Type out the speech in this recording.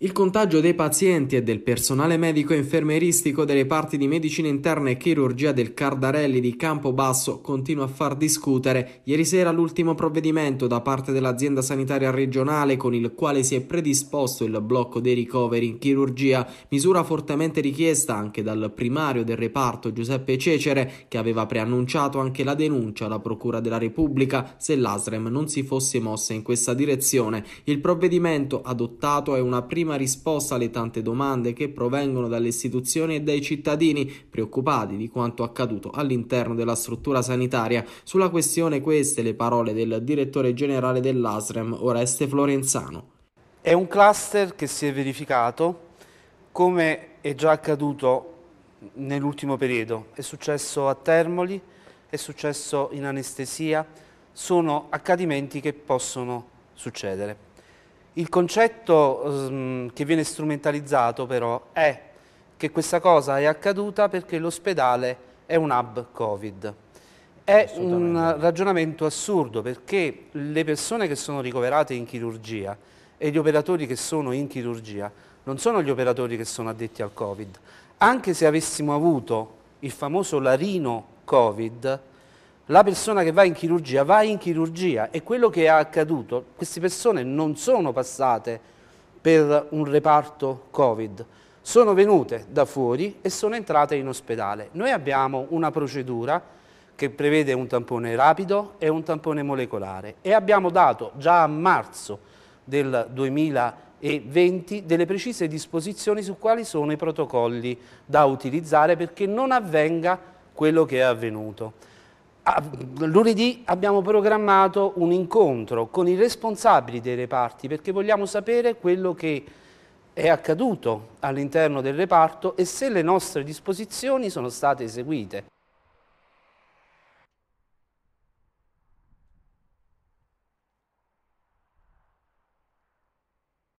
Il contagio dei pazienti e del personale medico e infermeristico delle parti di medicina interna e chirurgia del Cardarelli di Campobasso continua a far discutere. Ieri sera l'ultimo provvedimento da parte dell'azienda sanitaria regionale con il quale si è predisposto il blocco dei ricoveri in chirurgia, misura fortemente richiesta anche dal primario del reparto Giuseppe Cecere che aveva preannunciato anche la denuncia alla Procura della Repubblica se l'ASREM non si fosse mossa in questa direzione. Il provvedimento adottato è una prima prima risposta alle tante domande che provengono dalle istituzioni e dai cittadini preoccupati di quanto accaduto all'interno della struttura sanitaria. Sulla questione queste le parole del direttore generale dell'ASREM, Oreste Florenzano. È un cluster che si è verificato come è già accaduto nell'ultimo periodo. È successo a Termoli, è successo in anestesia, sono accadimenti che possono succedere. Il concetto mm, che viene strumentalizzato però è che questa cosa è accaduta perché l'ospedale è un hub Covid. È un ragionamento assurdo perché le persone che sono ricoverate in chirurgia e gli operatori che sono in chirurgia non sono gli operatori che sono addetti al Covid. Anche se avessimo avuto il famoso larino Covid, la persona che va in chirurgia va in chirurgia e quello che è accaduto, queste persone non sono passate per un reparto Covid, sono venute da fuori e sono entrate in ospedale. Noi abbiamo una procedura che prevede un tampone rapido e un tampone molecolare e abbiamo dato già a marzo del 2020 delle precise disposizioni su quali sono i protocolli da utilizzare perché non avvenga quello che è avvenuto. Lunedì abbiamo programmato un incontro con i responsabili dei reparti perché vogliamo sapere quello che è accaduto all'interno del reparto e se le nostre disposizioni sono state eseguite.